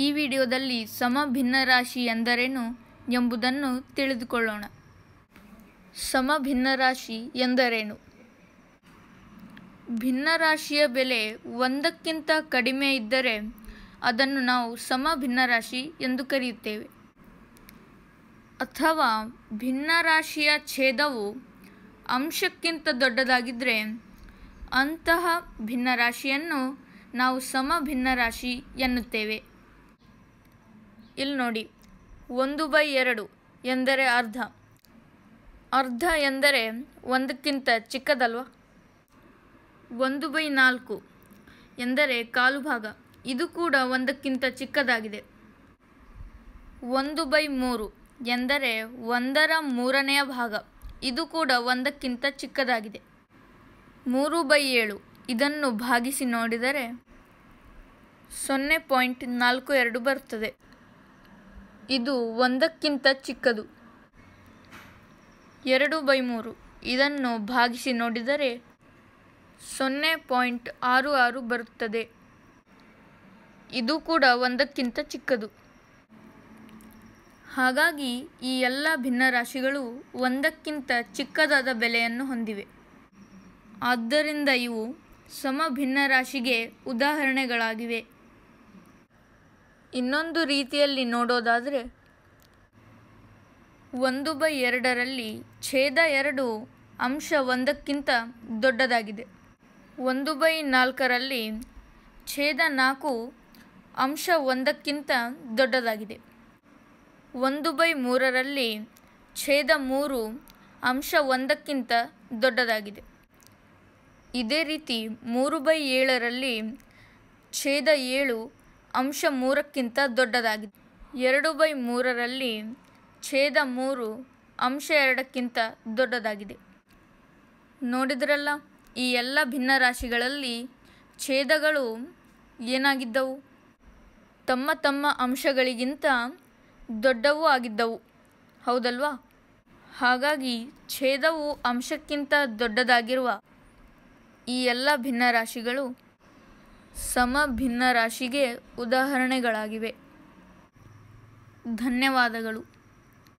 ಈ ವಿಡಿಯೋದಲ್ಲಿ ಸಮ ರಾಶಿ ಎಂದರೇನು ಎಂಬುದನ್ನು ತಿಳಿದುಕೊಳ್ಳೋಣ ಸಮಭಿನ್ನರಾಶಿ ಎಂದರೇನು ಭಿನ್ನ ರಾಶಿಯ ಬೆಲೆ ಒಂದಕ್ಕಿಂತ ಕಡಿಮೆ ಇದ್ದರೆ ಅದನ್ನು ನಾವು ಸಮ ರಾಶಿ ಎಂದು ಕರೆಯುತ್ತೇವೆ ಅಥವಾ ಭಿನ್ನ ರಾಶಿಯ ಛೇದವು ಅಂಶಕ್ಕಿಂತ ದೊಡ್ಡದಾಗಿದ್ದರೆ ಅಂತಹ ಭಿನ್ನ ರಾಶಿಯನ್ನು ನಾವು ಸಮ ಭಿನ್ನ ರಾಶಿ ಎನ್ನುತ್ತೇವೆ ಇಲ್ಲಿ ನೋಡಿ ಒಂದು ಬೈ ಎರಡು ಎಂದರೆ ಅರ್ಧ ಅರ್ಧ ಎಂದರೆ ಒಂದಕ್ಕಿಂತ ಚಿಕ್ಕದಲ್ವ ಒಂದು ಬೈ ನಾಲ್ಕು ಎಂದರೆ ಕಾಲು ಭಾಗ ಇದು ಕೂಡ ಒಂದಕ್ಕಿಂತ ಚಿಕ್ಕದಾಗಿದೆ ಒಂದು ಬೈ ಮೂರು ಎಂದರೆ ಒಂದರ ಮೂರನೆಯ ಭಾಗ ಇದು ಕೂಡ ಒಂದಕ್ಕಿಂತ ಚಿಕ್ಕದಾಗಿದೆ ಮೂರು ಬೈ ಏಳು ಇದನ್ನು ಭಾಗಿಸಿ ನೋಡಿದರೆ ಸೊನ್ನೆ ಪಾಯಿಂಟ್ ನಾಲ್ಕು ಎರಡು ಬರುತ್ತದೆ ಇದು ಒಂದಕ್ಕಿಂತ ಚಿಕ್ಕದು ಎರಡು ಬೈ ಮೂರು ಇದನ್ನು ಭಾಗಿಸಿ ನೋಡಿದರೆ ಸೊನ್ನೆ ಪಾಯಿಂಟ್ ಆರು ಆರು ಬರುತ್ತದೆ ಇದು ಕೂಡ ಒಂದಕ್ಕಿಂತ ಚಿಕ್ಕದು ಹಾಗಾಗಿ ಈ ಎಲ್ಲ ಭಿನ್ನರಾಶಿಗಳು ಒಂದಕ್ಕಿಂತ ಚಿಕ್ಕದಾದ ಬೆಲೆಯನ್ನು ಹೊಂದಿವೆ ಆದ್ದರಿಂದ ಇವು ಸಮ ಭಿನ್ನರಾಶಿಗೆ ಉದಾಹರಣೆಗಳಾಗಿವೆ ಇನ್ನೊಂದು ರೀತಿಯಲ್ಲಿ ನೋಡೋದಾದರೆ ಒಂದು ಬೈ ಎರಡರಲ್ಲಿ ಛೇದ ಎರಡು ಅಂಶ ಒಂದಕ್ಕಿಂತ ದೊಡ್ಡದಾಗಿದೆ ಒಂದು ಬೈ ನಾಲ್ಕರಲ್ಲಿ ಛೇದ ನಾಲ್ಕು ಅಂಶ ಒಂದಕ್ಕಿಂತ ದೊಡ್ಡದಾಗಿದೆ ಒಂದು ಬೈ ಮೂರರಲ್ಲಿ ಛೇದ ಮೂರು ಅಂಶ ಒಂದಕ್ಕಿಂತ ದೊಡ್ಡದಾಗಿದೆ ಇದೇ ರೀತಿ ಮೂರು ಬೈ ಏಳರಲ್ಲಿ ಛೇದ ಏಳು ಅಂಶ ಮೂರಕ್ಕಿಂತ ದೊಡ್ಡದಾಗಿದೆ ಎರಡು ಬೈ ಮೂರರಲ್ಲಿ ಛೇದ ಮೂರು ಅಂಶ ಎರಡಕ್ಕಿಂತ ದೊಡ್ಡದಾಗಿದೆ ನೋಡಿದ್ರಲ್ಲ ಈ ಎಲ್ಲ ಭಿನ್ನ ರಾಶಿಗಳಲ್ಲಿ ಛೇದಗಳು ಏನಾಗಿದ್ದವು ತಮ್ಮ ತಮ್ಮ ಅಂಶಗಳಿಗಿಂತ ದೊಡ್ಡವೂ ಆಗಿದ್ದವು ಹೌದಲ್ವಾ ಹಾಗಾಗಿ ಛೇದವು ಅಂಶಕ್ಕಿಂತ ದೊಡ್ಡದಾಗಿರುವ ಈ ಎಲ್ಲ ರಾಶಿಗಳು ಸಮ ಭಿನ್ನ ರಾಶಿಗೆ ಉದಾಹರಣೆಗಳಾಗಿವೆ ಧನ್ಯವಾದಗಳು